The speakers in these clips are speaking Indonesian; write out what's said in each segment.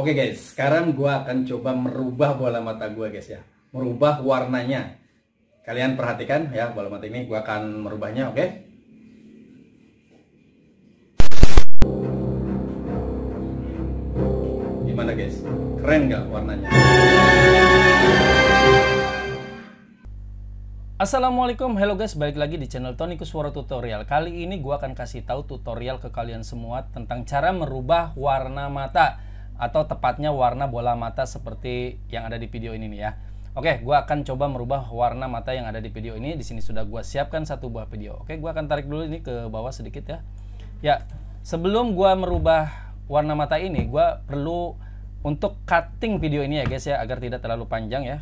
Oke okay guys, sekarang gue akan coba merubah bola mata gue guys ya. Merubah warnanya. Kalian perhatikan ya bola mata ini gue akan merubahnya oke. Okay? Gimana guys? Keren gak warnanya? Assalamualaikum, halo guys, balik lagi di channel Tony Kuswara Tutorial. Kali ini gue akan kasih tahu tutorial ke kalian semua tentang cara merubah warna mata atau tepatnya warna bola mata seperti yang ada di video ini nih ya. Oke, gua akan coba merubah warna mata yang ada di video ini. Di sini sudah gua siapkan satu buah video. Oke, gua akan tarik dulu ini ke bawah sedikit ya. Ya, sebelum gua merubah warna mata ini, gua perlu untuk cutting video ini ya guys ya, agar tidak terlalu panjang ya.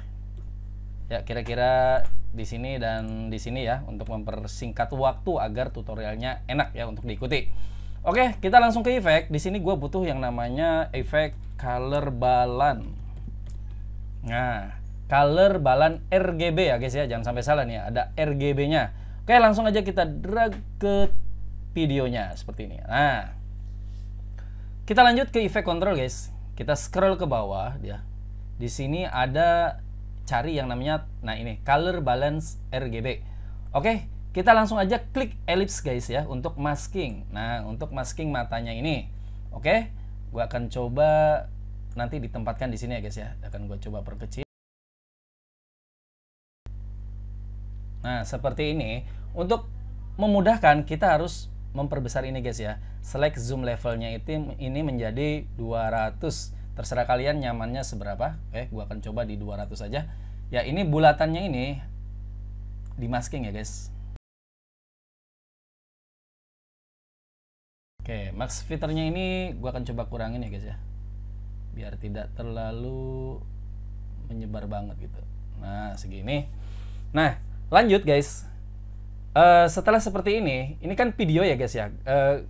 Ya, kira-kira di sini dan di sini ya, untuk mempersingkat waktu agar tutorialnya enak ya untuk diikuti. Oke, kita langsung ke efek. Di sini gue butuh yang namanya efek color balan. Nah, color balan RGB ya guys ya, jangan sampai salah nih ya, Ada RGB-nya. Oke, langsung aja kita drag ke videonya seperti ini. Nah, kita lanjut ke efek control guys. Kita scroll ke bawah dia. Ya. Di sini ada cari yang namanya nah ini color balance RGB. Oke, kita langsung aja klik ellipse guys ya untuk masking. Nah, untuk masking matanya ini. Oke. Okay? Gua akan coba nanti ditempatkan di sini ya guys ya. Akan gua coba perkecil. Nah, seperti ini. Untuk memudahkan kita harus memperbesar ini guys ya. Select zoom levelnya itu ini menjadi 200. Terserah kalian nyamannya seberapa. eh gua akan coba di 200 aja. Ya, ini bulatannya ini di masking ya guys. Oke, max fiturnya ini gue akan coba kurangin ya guys ya. Biar tidak terlalu menyebar banget gitu. Nah, segini. Nah, lanjut guys. Uh, setelah seperti ini, ini kan video ya guys ya. Uh,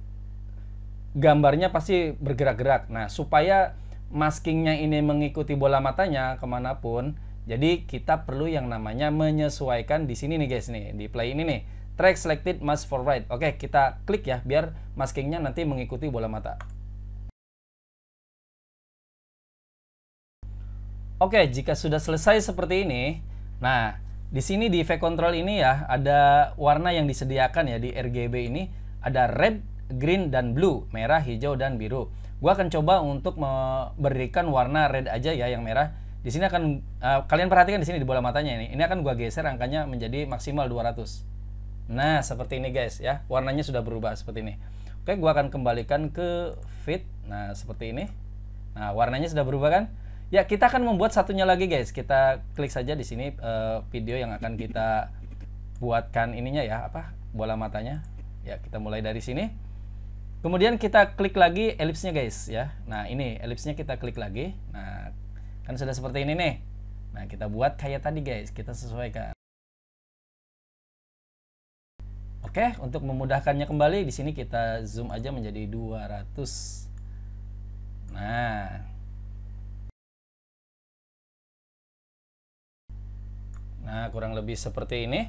gambarnya pasti bergerak-gerak. Nah, supaya maskingnya ini mengikuti bola matanya kemanapun, jadi kita perlu yang namanya menyesuaikan di sini nih guys nih, di play ini nih Track selected must for Right. Oke, kita klik ya biar maskingnya nanti mengikuti bola mata. Oke, jika sudah selesai seperti ini, nah di sini di effect control ini ya ada warna yang disediakan ya di RGB ini ada red, green dan blue, merah, hijau dan biru. Gua akan coba untuk memberikan warna red aja ya yang merah di sini akan uh, kalian perhatikan di sini di bola matanya ini ini akan gua geser angkanya menjadi maksimal 200 Nah, seperti ini guys ya. Warnanya sudah berubah seperti ini. Oke, gua akan kembalikan ke fit. Nah, seperti ini. Nah, warnanya sudah berubah kan? Ya, kita akan membuat satunya lagi guys. Kita klik saja di sini uh, video yang akan kita buatkan ininya ya, apa? bola matanya. Ya, kita mulai dari sini. Kemudian kita klik lagi elipsnya guys ya. Nah, ini elipsnya kita klik lagi. Nah, kan sudah seperti ini nih. Nah, kita buat kayak tadi guys. Kita sesuaikan. Oke, okay, untuk memudahkannya kembali di sini kita zoom aja menjadi 200. Nah. Nah, kurang lebih seperti ini.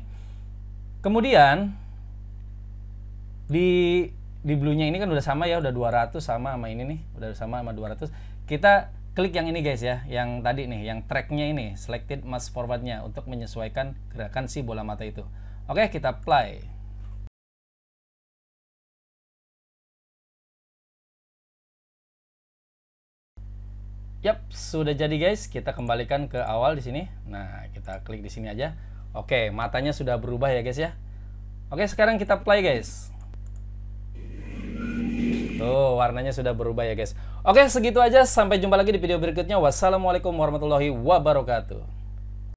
Kemudian di di blue-nya ini kan udah sama ya, udah 200 sama sama ini nih, udah sama sama 200. Kita klik yang ini guys ya, yang tadi nih, yang tracknya ini, selected mass forward untuk menyesuaikan gerakan si bola mata itu. Oke, okay, kita play. Yap, sudah jadi guys. Kita kembalikan ke awal di sini. Nah, kita klik di sini aja. Oke, matanya sudah berubah ya guys ya. Oke, sekarang kita play guys. Tuh, warnanya sudah berubah ya guys. Oke, segitu aja. Sampai jumpa lagi di video berikutnya. Wassalamualaikum warahmatullahi wabarakatuh.